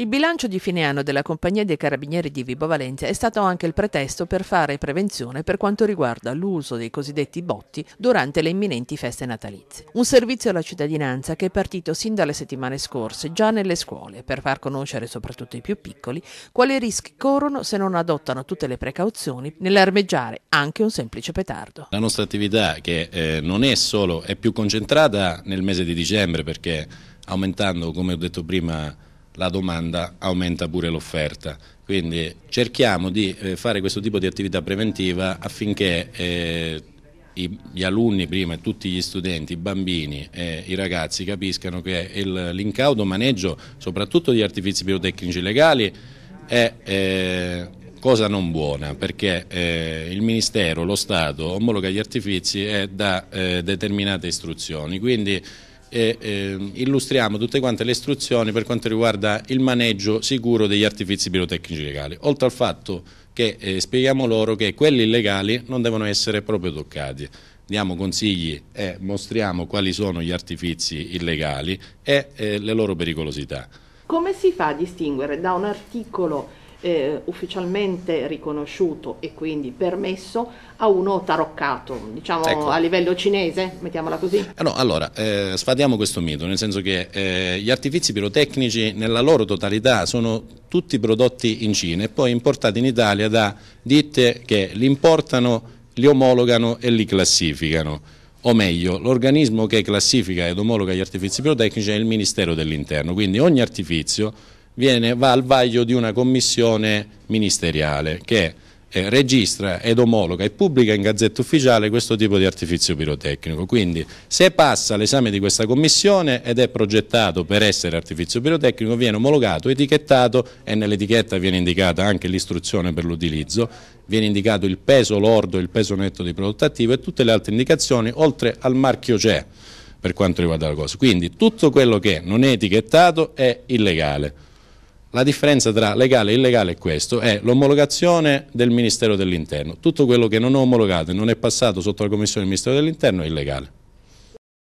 Il bilancio di fine anno della Compagnia dei Carabinieri di Vibo Valentia è stato anche il pretesto per fare prevenzione per quanto riguarda l'uso dei cosiddetti botti durante le imminenti feste natalizie. Un servizio alla cittadinanza che è partito sin dalle settimane scorse già nelle scuole per far conoscere soprattutto i più piccoli quali rischi corrono se non adottano tutte le precauzioni nell'armeggiare anche un semplice petardo. La nostra attività che eh, non è solo, è più concentrata nel mese di dicembre perché aumentando come ho detto prima la domanda aumenta pure l'offerta. Quindi cerchiamo di eh, fare questo tipo di attività preventiva affinché eh, gli alunni prima e tutti gli studenti, i bambini e i ragazzi capiscano che l'incaudo maneggio soprattutto di artifici biotecnici legali è eh, cosa non buona perché eh, il Ministero, lo Stato omologa gli artifici da eh, determinate istruzioni, quindi e eh, illustriamo tutte quante le istruzioni per quanto riguarda il maneggio sicuro degli artifici pirotecnici legali, oltre al fatto che eh, spieghiamo loro che quelli illegali non devono essere proprio toccati. Diamo consigli e mostriamo quali sono gli artifici illegali e eh, le loro pericolosità. Come si fa a distinguere da un articolo eh, ufficialmente riconosciuto e quindi permesso a uno taroccato, diciamo ecco. a livello cinese, mettiamola così. Eh, no, allora, eh, sfatiamo questo mito, nel senso che eh, gli artifici pirotecnici nella loro totalità sono tutti prodotti in Cina e poi importati in Italia da ditte che li importano, li omologano e li classificano o meglio, l'organismo che classifica ed omologa gli artifici pirotecnici è il Ministero dell'Interno, quindi ogni artifizio viene, va al vaglio di una commissione ministeriale che eh, registra ed omologa e pubblica in gazzetta ufficiale questo tipo di artificio pirotecnico. Quindi se passa l'esame di questa commissione ed è progettato per essere artificio pirotecnico viene omologato, etichettato e nell'etichetta viene indicata anche l'istruzione per l'utilizzo, viene indicato il peso lordo, e il peso netto di prodotto attivo e tutte le altre indicazioni oltre al marchio CE per quanto riguarda la cosa. Quindi tutto quello che non è etichettato è illegale. La differenza tra legale e illegale è questo, è l'omologazione del Ministero dell'Interno. Tutto quello che non è omologato e non è passato sotto la Commissione del Ministero dell'Interno è illegale.